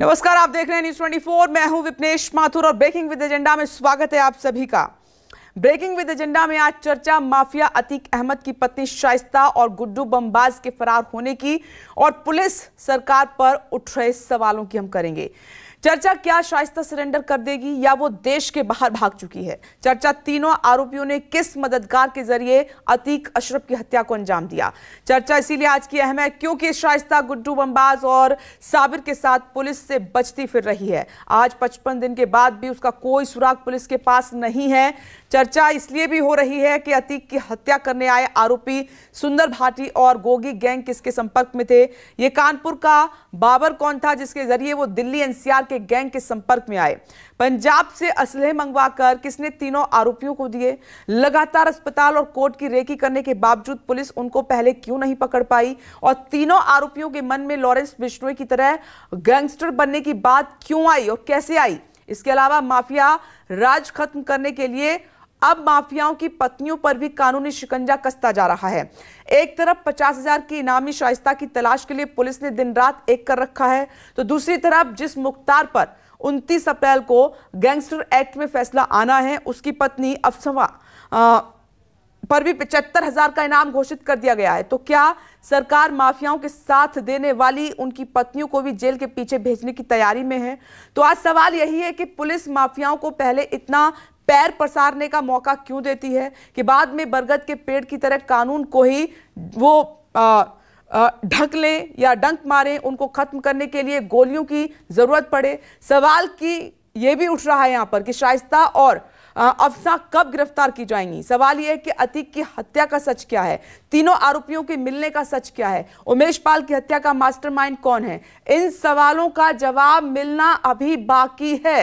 नमस्कार आप देख रहे हैं न्यूज 24 मैं हूं विपनेश माथुर और ब्रेकिंग विद एजेंडा में स्वागत है आप सभी का ब्रेकिंग विद एजेंडा में आज चर्चा माफिया अतीक अहमद की पत्नी शाइस्ता और गुड्डू बम्बाज के फरार होने की और पुलिस सरकार पर उठ रहे सवालों की हम करेंगे चर्चा क्या शाइस्ता सरेंडर कर देगी या वो देश के बाहर भाग चुकी है चर्चा तीनों आरोपियों ने किस मददगार के जरिए अतीक अशरफ की हत्या को अंजाम दिया चर्चा इसीलिए आज की अहम है क्योंकि शाइस्ता गुड्डू बम्बाज और साबिर के साथ पुलिस से बचती फिर रही है आज पचपन दिन के बाद भी उसका कोई सुराग पुलिस के पास नहीं है चर्चा इसलिए भी हो रही है कि अतीक की हत्या करने आए आरोपी सुंदर भाटी और गोगी गैंग किसके संपर्क में थे ये कानपुर का बाबर कौन था जिसके जरिए वो दिल्ली एनसीआर के गैंग के संपर्क में आए पंजाब से असलह मंगवाकर किसने तीनों आरोपियों को दिए लगातार अस्पताल और कोर्ट की रेकी करने के बावजूद पुलिस उनको पहले क्यों नहीं पकड़ पाई और तीनों आरोपियों के मन में लॉरेंस बिश्नोई की तरह गैंगस्टर बनने की बात क्यों आई और कैसे आई इसके अलावा माफिया राज खत्म करने के लिए अब माफियाओं की पत्नियों पर भी कानूनी शिकंजा कसता जा रहा है एक तरफ 50,000 की इनामी शाइस्ता की तलाश के लिए पुलिस ने दिन रात एक कर रखा है तो दूसरी तरफ जिस मुख्तार पर उनतीस अप्रैल को गैंगस्टर एक्ट में फैसला आना है उसकी पत्नी अफसवा पर भी पचहत्तर हजार का इनाम घोषित कर दिया गया है तो क्या सरकार माफियाओं के साथ देने वाली उनकी पत्नियों को भी जेल के पीछे भेजने की तैयारी में है तो आज सवाल यही है कि पुलिस माफियाओं को पहले इतना पैर पसारने का मौका क्यों देती है कि बाद में बरगद के पेड़ की तरह कानून को ही वो ढक लें या डंक मारें उनको ख़त्म करने के लिए गोलियों की ज़रूरत पड़े सवाल की ये भी उठ रहा है यहाँ पर कि शाइस्ता और अफसा कब गिरफ्तार की जाएंगी सवाल यह है कि अतीक की हत्या का सच क्या है तीनों आरोपियों के मिलने का सच क्या है उमेश पाल की हत्या का मास्टरमाइंड कौन है इन सवालों का जवाब मिलना अभी बाकी है